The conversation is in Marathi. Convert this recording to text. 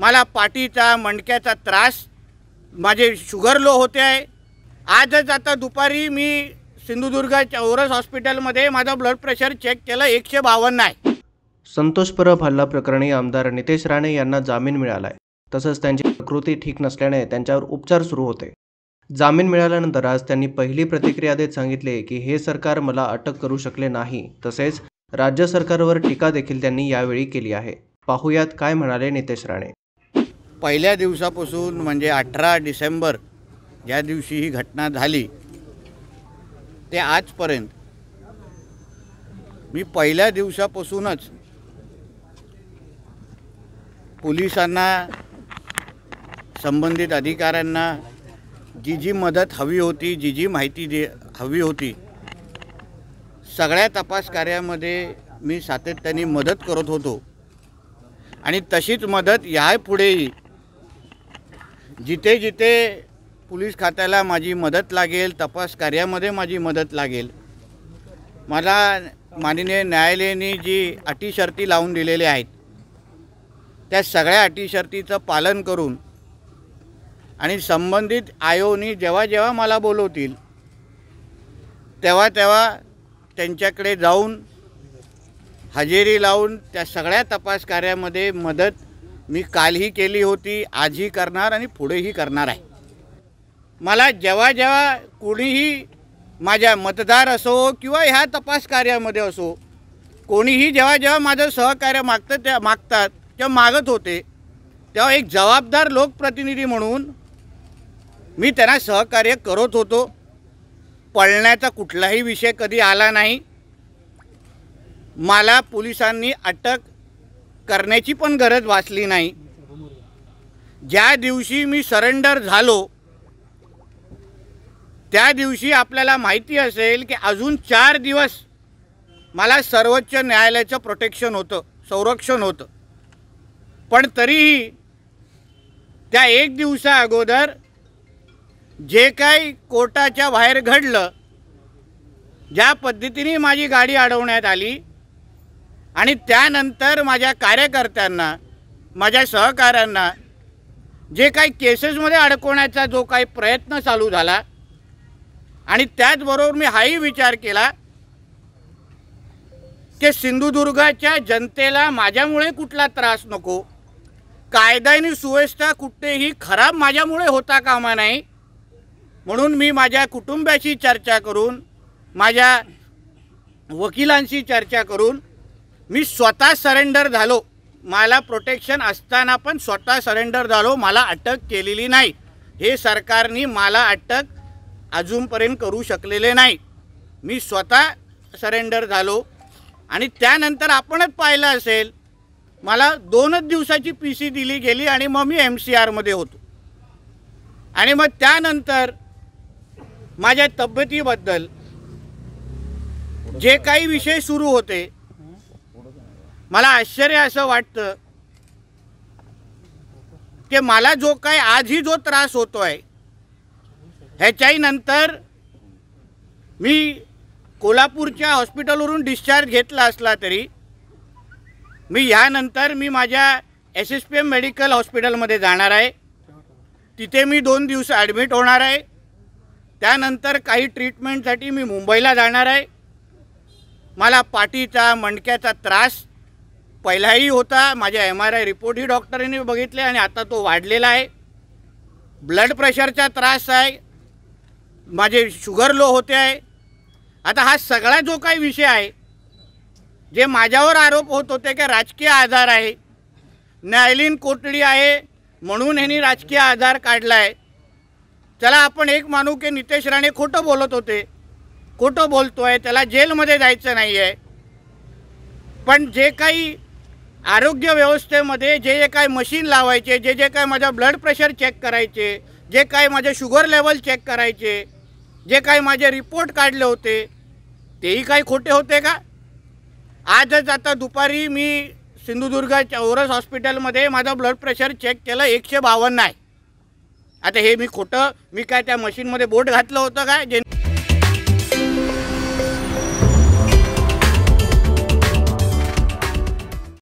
मला पाठीचा मणक्याचा त्रास माझे शुगर लो होते आहे आजच आता दुपारी मी सिंधुदुर्गाच्या ओरस हॉस्पिटलमध्ये माझा ब्लड प्रेशर चेक केलं एकशे बावन्न आहे संतोष परब हल्ला प्रकरणी आमदार नितेश राणे यांना जामीन मिळालाय आहे तसंच त्यांची प्रकृती ठीक नसल्याने त्यांच्यावर उपचार सुरू होते जामीन मिळाल्यानंतर आज त्यांनी पहिली प्रतिक्रिया देत सांगितले की हे सरकार मला अटक करू शकले नाही तसेच राज्य सरकारवर टीका देखील त्यांनी यावेळी केली आहे पाहुयात काय म्हणाले नितेश राणे पहिल्या दिवसापासून म्हणजे अठरा डिसेंबर ज्या दिवशी ही घटना झाली ते आजपर्यंत मी पहिल्या दिवसापासूनच पोलिसांना संबंधित अधिकाऱ्यांना जी जी मदत हवी होती जी जी माहिती दे हवी होती सगळ्या तपास कार्यामध्ये मी सातत्याने मदत करत होतो आणि तशीच मदत पुढेही जिथे जिथे पोलीस खात्याला माझी मदत लागेल तपास कार्यामध्ये माझी मदत लागेल मला माननीय न्यायालयाने जी अटी शर्ती लावून दिलेल्या आहेत त्या सगळ्या अटी शर्तीचं पालन करून आणि संबंधित आयोनी जेव्हा जेव्हा मला बोलवतील तेव्हा तेव्हा त्यांच्याकडे जाऊन हजेरी लावून त्या सगळ्या तपास कार्यामध्ये मदत मी कालही केली होती आजही करणार आणि पुढेही करणार आहे मला जेव्हा जेव्हा कोणीही माझ्या मतदार असो किंवा ह्या तपास कार्यामध्ये असो कोणीही जेव्हा जेव्हा माझं सहकार्य मागतं त्या मागतात किंवा मागत होते तेव्हा एक जबाबदार लोकप्रतिनिधी म्हणून मी त्यांना सहकार्य करत होतो पळण्याचा कुठलाही विषय कधी आला नाही मला पोलिसांनी अटक करण्याची पण गरज वाचली नाही ज्या दिवशी मी सरेंडर झालो त्या दिवशी आपल्याला माहिती असेल की अजून चार दिवस मला सर्वोच्च न्यायालयाचं प्रोटेक्शन होतं संरक्षण होतं पण तरीही त्या एक दिवसा अगोदर जे काही कोर्टाच्या बाहेर घडलं ज्या पद्धतीने माझी गाडी अडवण्यात आली आणि त्यानंतर माझ्या कार्यकर्त्यांना माझ्या सहकाऱ्यांना जे काही केसेसमध्ये अडकवण्याचा जो काही प्रयत्न चालू झाला आणि त्याचबरोबर मी हाही विचार केला की सिंधुदुर्गाच्या जनतेला माझ्यामुळे कुठला त्रास नको कायद्याने सुव्यवस्था कुठेही खराब माझ्यामुळे होता कामा नाही म्हणून मी माझ्या कुटुंबाशी चर्चा करून माझ्या वकिलांशी चर्चा करून मी स्वतः सरेंडर झालो मला प्रोटेक्शन असताना पण स्वतः सरेंडर झालो मला अटक केलेली नाही हे सरकारने मला अटक अजूनपर्यंत करू शकलेले नाही मी स्वतः सरेंडर झालो आणि त्यानंतर आपणच पाहिलं असेल मला दोनच दिवसाची पी सी दिली गेली आणि मग मी एम सी आरमध्ये होतो आणि मग त्यानंतर माझ्या तब्येतीबद्दल जे काही विषय सुरू होते मला आश्चर्य असं वाटतं की मला जो काय आजही जो त्रास होतो आहे ह्याच्याही नंतर मी कोल्हापूरच्या हॉस्पिटलवरून डिस्चार्ज घेतला असला तरी मी ह्यानंतर मी माझ्या S S P M medical हॉस्पिटलमध्ये जाणार आहे तिथे मी दोन दिवस ॲडमिट होणार आहे त्यानंतर काही ट्रीटमेंटसाठी मी मुंबईला जाणार आहे मला पाठीचा मंडक्याचा त्रास पहिलाही होता माझ्या एम आर आय रिपोर्टही डॉक्टरांनी बघितले आणि आता तो वाढलेला आहे ब्लड प्रेशरचा त्रास आहे माझे शुगर लो होते आहे आता हा सगळा जो काही विषय आहे जे माझ्यावर आरोप होत होते की राजकीय आधार आहे न्यायालयीन कोठडी आहे म्हणून ह्यांनी राजकीय आधार काढला आहे त्याला आपण एक मानू की नितेश राणे खोटं बोलत होते खोटं बोलतो आहे त्याला जेलमध्ये जायचं नाही आहे पण जे काही आरोग्य व्यवस्थेमध्ये जे जे काय मशीन लावायचे जे जे काय माझं ब्लड प्रेशर चेक करायचे जे काय माझे शुगर लेवल चेक करायचे जे काय माझे रिपोर्ट काढले होते तेही काही खोटे होते का आजच आता दुपारी मी सिंधुदुर्गाच्या ओरस हॉस्पिटलमध्ये माझा ब्लड प्रेशर चेक केलं एकशे बावन्न आहे आता हे मी खोटं मी काय त्या मशीनमध्ये बोट घातलं होतं काय जे